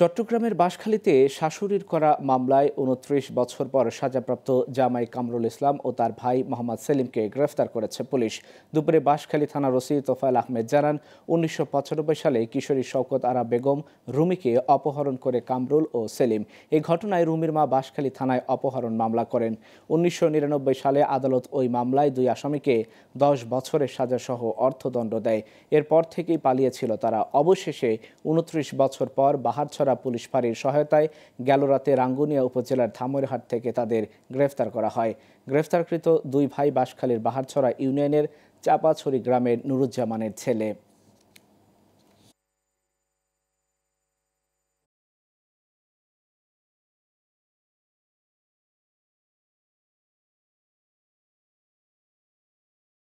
চট্টগ্রামের বাঁশখালীতে শাশুড়ির করা মামলায় উনত্রিশ বছর পর সাজাপ্রাপ্ত জামাই কামরুল ইসলাম ও তার ভাই মোহাম্মদ সেলিমকে গ্রেফতার করেছে পুলিশ দুপুরে বাঁশখালী থানার ওসি তোফায়েল আহমেদ জানান উনিশশো সালে কিশোরী শওকত আরা বেগম রুমিকে অপহরণ করে কামরুল ও সেলিম এই ঘটনায় রুমির মা বাঁশখালী থানায় অপহরণ মামলা করেন উনিশশো সালে আদালত ওই মামলায় দুই আসামিকে দশ বছরের সাজাসহ অর্থদণ্ড দেয় এরপর থেকেই পালিয়েছিল তারা অবশেষে উনত্রিশ বছর পর বাহার ছাড়া পুলিশ ফাঁড়ির সহায়তায় গেল রাতে রাঙ্গুনিয়া উপজেলার ধামরহাট থেকে তাদের গ্রেফতার করা হয় গ্রেফতারকৃত দুই ভাই বাঁশখালীর বাহারছড়া ইউনিয়নের চাপাছড়ি গ্রামের নুরুজ্জামানের ছেলে